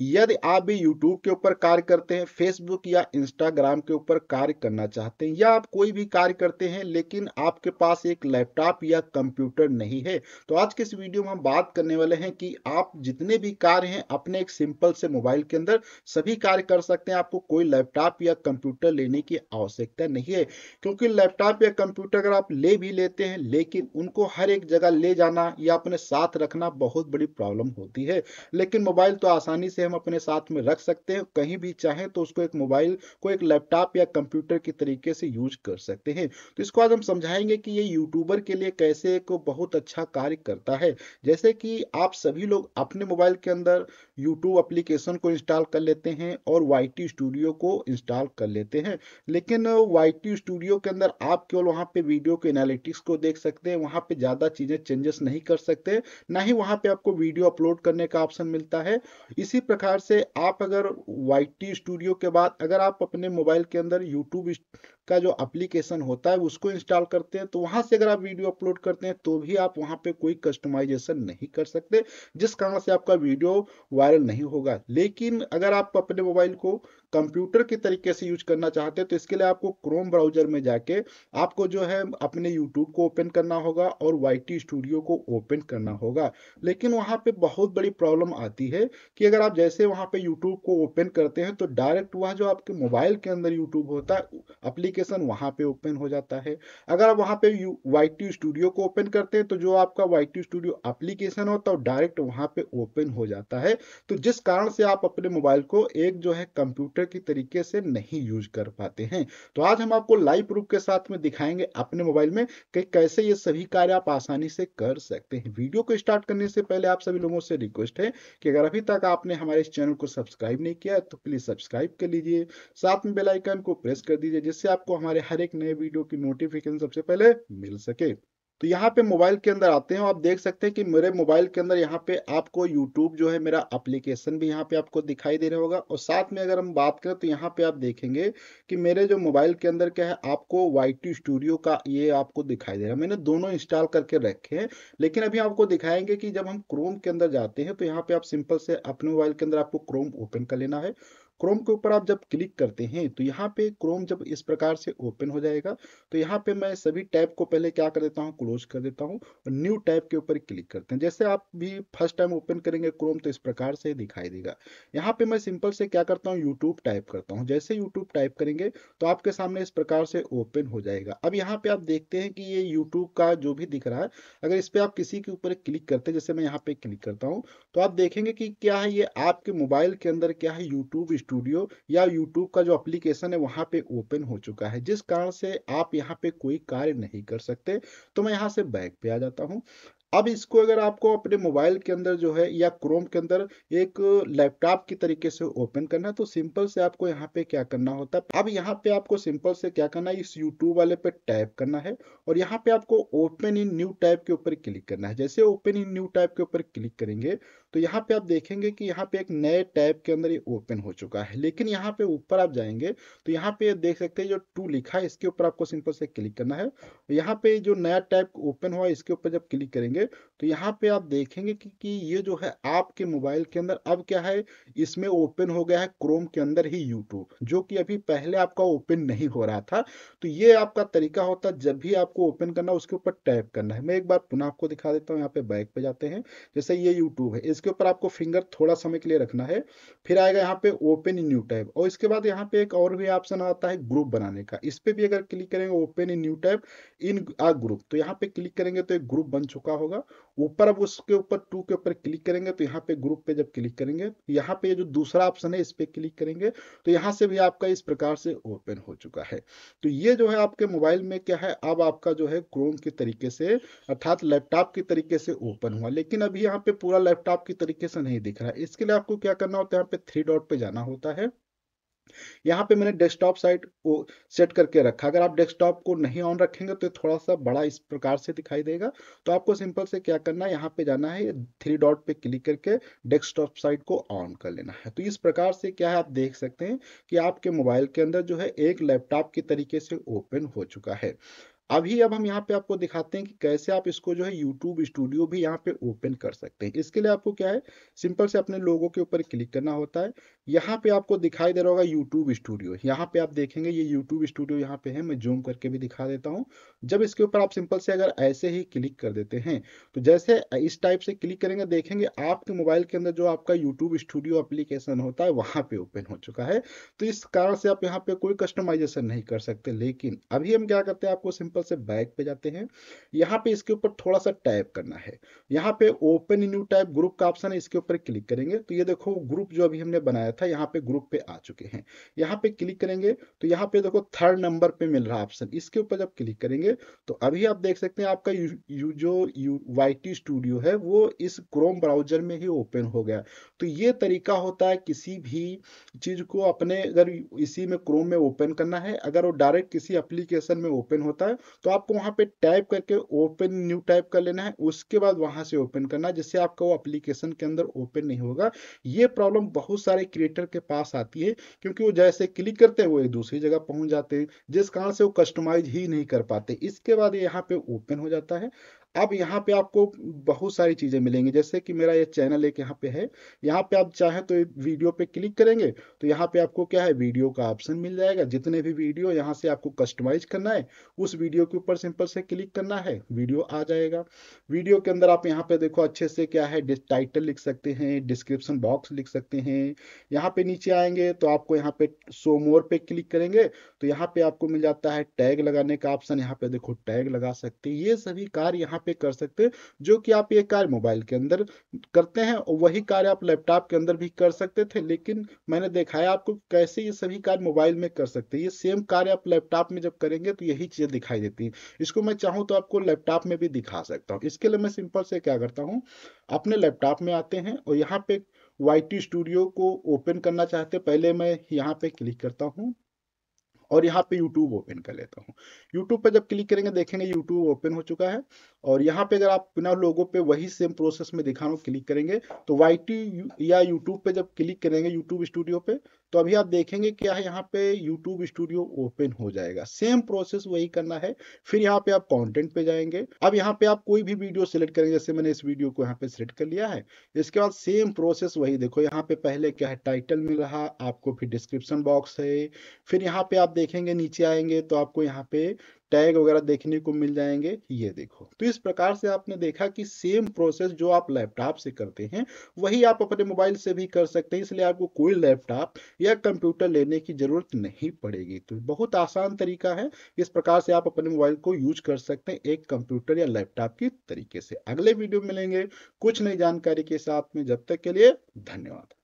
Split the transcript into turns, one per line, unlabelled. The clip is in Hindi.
यदि आप भी YouTube के ऊपर कार्य करते हैं Facebook या Instagram के ऊपर कार्य करना चाहते हैं या आप कोई भी कार्य करते हैं लेकिन आपके पास एक लैपटॉप या कंप्यूटर नहीं है तो आज के इस वीडियो में हम बात करने वाले हैं कि आप जितने भी कार्य हैं अपने एक सिंपल से मोबाइल के अंदर सभी कार्य कर सकते हैं आपको कोई लैपटॉप या कंप्यूटर लेने की आवश्यकता नहीं है क्योंकि लैपटॉप या कंप्यूटर अगर आप ले भी लेते हैं लेकिन उनको हर एक जगह ले जाना या अपने साथ रखना बहुत बड़ी प्रॉब्लम होती है लेकिन मोबाइल तो आसानी से हम अपने साथ में रख सकते हैं कहीं भी चाहे तो उसको एक मोबाइल को एक लैपटॉप या कंप्यूटर के तरीके से यूज कर सकते हैं तो इसको आज हम समझाएंगे कि ये यूट्यूबर के लिए कैसे एक बहुत अच्छा कार्य करता है जैसे कि आप सभी लोग अपने मोबाइल के अंदर यूट्यूब अप्लीकेशन को इंस्टॉल कर लेते हैं और वाई स्टूडियो को इंस्टॉल कर लेते हैं लेकिन वाई स्टूडियो के अंदर आप केवल वहाँ पे वीडियो के एनालिटिक्स को देख सकते हैं वहाँ पे ज़्यादा चीज़ें चेंजेस नहीं कर सकते ना ही वहाँ पे आपको वीडियो अपलोड करने का ऑप्शन मिलता है इसी प्रकार से आप अगर वाई स्टूडियो के बाद अगर आप अपने मोबाइल के अंदर यूट्यूब का जो एप्लीकेशन होता है उसको इंस्टॉल करते हैं तो वहां से अगर आप वीडियो अपलोड करते हैं तो भी आप वहां पे कोई कस्टमाइजेशन नहीं कर सकते जिस कारण से आपका वीडियो वायरल नहीं होगा लेकिन अगर आप अपने मोबाइल को कंप्यूटर के तरीके से यूज करना चाहते हैं तो इसके लिए आपको क्रोम ब्राउजर में जाके आपको जो है अपने यूट्यूब को ओपन करना होगा और वाई स्टूडियो को ओपन करना होगा लेकिन वहां पे बहुत बड़ी प्रॉब्लम आती है कि अगर आप जैसे वहां पे यूट्यूब को ओपन करते हैं तो डायरेक्ट वह जो आपके मोबाइल के अंदर यूट्यूब होता है एप्लीकेशन वहाँ पे ओपन हो जाता है अगर आप वहाँ पे वाई टी स्टूडियो को ओपन करते हैं तो जो आपका वाई टी स्टूडियो एप्लीकेशन होता है वो डायरेक्ट वहाँ पे ओपन हो जाता है तो जिस कारण से आप अपने मोबाइल को एक जो है कंप्यूटर की तरीके से नहीं यूज कर पाते हैं तो आज हम आपको लाइव प्रूफ के साथ में दिखाएंगे अपने मोबाइल में कि कैसे ये सभी कार्य आप आसानी से कर सकते हैं वीडियो को स्टार्ट करने से पहले आप सभी लोगों से रिक्वेस्ट है कि अगर अभी तक आपने हमारे इस चैनल को सब्सक्राइब नहीं किया तो प्लीज सब्सक्राइब कर लीजिए साथ में बेलाइकन को प्रेस कर दीजिए जिससे आप आपको हमारे हर एक नए वीडियो की नोटिफिकेशन सबसे पहले मिल सके तो यहाँ पे मोबाइल के अंदर आते हैं आप देख सकते हैं कि मेरे मोबाइल के अंदर यहाँ पे आपको यूट्यूब जो है मेरा एप्लीकेशन भी यहाँ पे आपको दिखाई दे रहा होगा और साथ में अगर हम बात करें तो यहाँ पे आप देखेंगे कि मेरे जो मोबाइल के अंदर क्या है आपको वाई स्टूडियो का ये आपको दिखाई दे रहा है मैंने दोनों इंस्टॉल करके रखे हैं लेकिन अभी आपको दिखाएंगे कि जब हम क्रोम के अंदर जाते हैं तो यहाँ पे आप सिंपल से अपने मोबाइल के अंदर आपको क्रोम ओपन कर लेना है क्रोम के ऊपर आप जब क्लिक करते हैं तो यहाँ पे क्रोम जब इस प्रकार से ओपन हो जाएगा तो यहाँ पे मैं सभी टैब को पहले क्या कर देता हूँ क्लोज कर देता हूँ और न्यू टैब के ऊपर क्लिक करते हैं जैसे आप भी फर्स्ट टाइम ओपन करेंगे क्रोम तो इस प्रकार से दिखाई देगा यहाँ पे मैं सिंपल से क्या करता हूँ यूट्यूब टाइप करता हूँ जैसे यूट्यूब टाइप करेंगे तो आपके सामने इस प्रकार से ओपन हो जाएगा अब यहाँ पे आप देखते हैं कि ये यूट्यूब का जो भी दिख रहा है अगर इस पर आप किसी के ऊपर क्लिक करते हैं जैसे मैं यहाँ पे क्लिक करता हूँ तो आप देखेंगे कि क्या है ये आपके मोबाइल के अंदर क्या है यूट्यूब स्टूडियो या यूट्यूब का जो एप्लीकेशन है वहां पे ओपन हो चुका है जिस कारण से आप यहाँ पे कोई कार्य नहीं कर सकते तो मैं यहाँ से बैक पे आ जाता हूँ अब इसको अगर आपको अपने मोबाइल के अंदर जो है या क्रोम के अंदर एक लैपटॉप की तरीके से ओपन करना है तो सिंपल से आपको यहाँ पे क्या करना होता है अब यहाँ पे आपको सिंपल से क्या करना है इस YouTube वाले पे टैप करना है और यहाँ पे आपको ओपन इन न्यू टाइप के ऊपर क्लिक करना है जैसे ओपन इन न्यू टाइप के ऊपर क्लिक करेंगे तो यहाँ पे आप देखेंगे कि यहाँ पे एक नए टैब के अंदर ये ओपन हो चुका है लेकिन यहाँ पे ऊपर आप जाएंगे तो यहाँ पे देख सकते हैं जो टू लिखा है इसके ऊपर आपको सिंपल से क्लिक करना है यहाँ पे जो नया टैब ओपन हुआ इसके ऊपर जब क्लिक करेंगे तो यहाँ पे आप देखेंगे कि, कि ये जो है आपके मोबाइल के अंदर अब क्या है इसमें ओपन हो गया है क्रोम के अंदर ही यूट्यूब जो कि अभी पहले आपका ओपन नहीं हो रहा था तो ये आपका तरीका होता जब भी आपको ओपन करना उसके ऊपर टैप करना है मैं एक बार पुनः आपको दिखा देता हूँ यहाँ पे बैक पे जाते हैं जैसे ये यूट्यूब है इसके ऊपर आपको फिंगर थोड़ा समय के लिए रखना है फिर आएगा यहाँ पे ओपन इन न्यू टैब और इसके बाद यहाँ पे एक और भी ऑप्शन आता है ग्रुप बनाने का इस पर भी अगर क्लिक करेंगे open in new tab in a group तो यहाँ पे क्लिक करेंगे तो एक ग्रुप बन चुका होगा ऊपर अब उसके ऊपर टू के ऊपर क्लिक करेंगे तो यहाँ पे ग्रुप पे जब क्लिक करेंगे यहाँ पे जो दूसरा ऑप्शन है इस पर क्लिक करेंगे तो यहाँ से भी आपका इस प्रकार से ओपन हो चुका है तो ये जो है आपके मोबाइल में क्या है अब आपका जो है क्रोम के तरीके से अर्थात लैपटॉप के तरीके से ओपन हुआ लेकिन अभी यहाँ पे पूरा लैपटॉप आपकी तरीके से नहीं दिख रहा है इसके लिए आपको क्या करना होता है यहाँ पे थ्री डॉट पे जाना होता है यहाँ पे मैंने डेस्कटॉप साइट को सेट करके रखा अगर आप डेस्कटॉप को नहीं ऑन रखेंगे तो थोड़ा सा बड़ा इस प्रकार से दिखाई देगा तो आपको सिंपल से क्या करना है यहाँ पे जाना है थ्री डॉट पे क्लिक करके डेस्कटॉप साइट को ऑन कर लेना है तो इस प्रकार से क्या है आप देख सकते हैं कि आपके मोबाइल के अंदर जो है एक लैपटॉप के तरीके से ओपन हो चुका है अभी अब हम यहाँ पे आपको दिखाते हैं कि कैसे आप इसको जो है यूट्यूब स्टूडियो भी यहाँ पे ओपन कर सकते हैं इसके लिए आपको क्या है सिंपल से अपने लोगों के ऊपर क्लिक करना होता है यहाँ पे आपको दिखाई दे रहा होगा यूट्यूब स्टूडियो यहाँ पे आप देखेंगे ये यूट्यूब स्टूडियो यहाँ पे है मैं जूम करके भी दिखा देता हूँ जब इसके ऊपर आप सिंपल से अगर ऐसे ही क्लिक कर देते हैं तो जैसे इस टाइप से क्लिक करेंगे देखेंगे आपके मोबाइल के अंदर जो आपका यूट्यूब स्टूडियो अप्लीकेशन होता है वहाँ पे ओपन हो चुका है तो इस कारण से आप यहाँ पे कोई कस्टमाइजेशन नहीं कर सकते लेकिन अभी हम क्या करते हैं आपको सिंपल सिंपल से बैक पे जाते हैं यहाँ पे इसके ऊपर थोड़ा सा टाइप करना है यहाँ पे ओपन न्यू टाइप ग्रुप का ऑप्शन है इसके ऊपर क्लिक करेंगे तो ये देखो ग्रुप जो अभी हमने बनाया था यहाँ पे ग्रुप पे आ चुके हैं यहाँ पे क्लिक करेंगे तो यहाँ पे देखो थर्ड नंबर पे मिल रहा ऑप्शन इसके ऊपर जब क्लिक करेंगे तो अभी आप देख सकते हैं आपका यू, जो वाई स्टूडियो है वो इस क्रोम ब्राउजर में ही ओपन हो गया तो ये तरीका होता है किसी भी चीज को अपने अगर इसी में क्रोम में ओपन करना है अगर वो डायरेक्ट किसी एप्लीकेशन में ओपन होता है तो आपको वहां पे टाइप करके ओपन न्यू टाइप कर लेना है उसके बाद वहां से ओपन करना जिससे आपका वो अप्लीकेशन के अंदर ओपन नहीं होगा ये प्रॉब्लम बहुत सारे क्रिएटर के पास आती है क्योंकि वो जैसे क्लिक करते हैं वो एक दूसरी जगह पहुंच जाते हैं जिस कारण से वो कस्टमाइज ही नहीं कर पाते इसके बाद यहाँ पे ओपन हो जाता है अब यहाँ पे आपको बहुत सारी चीज़ें मिलेंगी जैसे कि मेरा ये चैनल एक यहाँ पे है यहाँ पे आप चाहे तो वीडियो पे क्लिक करेंगे तो यहाँ पे आपको क्या है वीडियो का ऑप्शन मिल जाएगा जितने भी वीडियो यहाँ से आपको कस्टमाइज करना है उस वीडियो के ऊपर सिंपल से क्लिक करना है वीडियो आ जाएगा वीडियो के अंदर आप यहाँ पे देखो अच्छे से क्या है टाइटल लिख सकते हैं डिस्क्रिप्शन बॉक्स लिख सकते हैं यहाँ पे नीचे आएंगे तो आपको यहाँ पे शो मोर पे क्लिक करेंगे तो यहाँ पे आपको मिल जाता है टैग लगाने का ऑप्शन यहाँ पे देखो टैग लगा सकते हैं ये सभी कार्य यहाँ पे कर सकते हैं जो कि आप ये कार्य मोबाइल के अंदर करते हैं और वही कार्य आप लैपटॉप के अंदर भी कर सकते थे लेकिन मैंने देखा है आपको कैसे ये सभी कार्य मोबाइल में कर सकते हैं ये सेम कार्य आप लैपटॉप में जब करेंगे तो यही चीज़ें दिखाई देती है इसको मैं चाहूँ तो आपको लैपटॉप में भी दिखा सकता हूँ इसके लिए मैं सिंपल से क्या करता हूँ अपने लैपटॉप में आते हैं और यहाँ पे वाई स्टूडियो को ओपन करना चाहते पहले मैं यहाँ पे क्लिक करता हूँ और यहाँ पे YouTube ओपन कर लेता हूँ YouTube पे जब क्लिक करेंगे देखेंगे YouTube ओपन हो चुका है और यहाँ पे अगर आप बिना लोगों पे वही सेम प्रोसेस में दिखा रहा हूँ क्लिक करेंगे तो वाई या YouTube पे जब क्लिक करेंगे YouTube स्टूडियो पे तो अभी आप देखेंगे क्या है यहाँ पे YouTube स्टूडियो ओपन हो जाएगा सेम प्रोसेस वही करना है फिर यहाँ पे आप कॉन्टेंट पे जाएंगे अब यहाँ पे आप कोई भी वीडियो सिलेक्ट करेंगे जैसे मैंने इस वीडियो को यहाँ पे सिलेक्ट कर लिया है इसके बाद सेम प्रोसेस वही देखो यहाँ पे पहले क्या है टाइटल मिल रहा आपको फिर डिस्क्रिप्शन बॉक्स है फिर यहाँ पे आप देखेंगे नीचे आएंगे तो आपको यहाँ पे टैग वगैरह देखने को मिल जाएंगे ये देखो तो इस प्रकार से आपने देखा कि सेम प्रोसेस जो आप लैपटॉप से करते हैं वही आप अपने मोबाइल से भी कर सकते हैं इसलिए आपको कोई लैपटॉप या कंप्यूटर लेने की जरूरत नहीं पड़ेगी तो बहुत आसान तरीका है इस प्रकार से आप अपने मोबाइल को यूज कर सकते हैं एक कंप्यूटर या लैपटॉप की तरीके से अगले वीडियो मिलेंगे कुछ नई जानकारी के साथ में जब तक के लिए धन्यवाद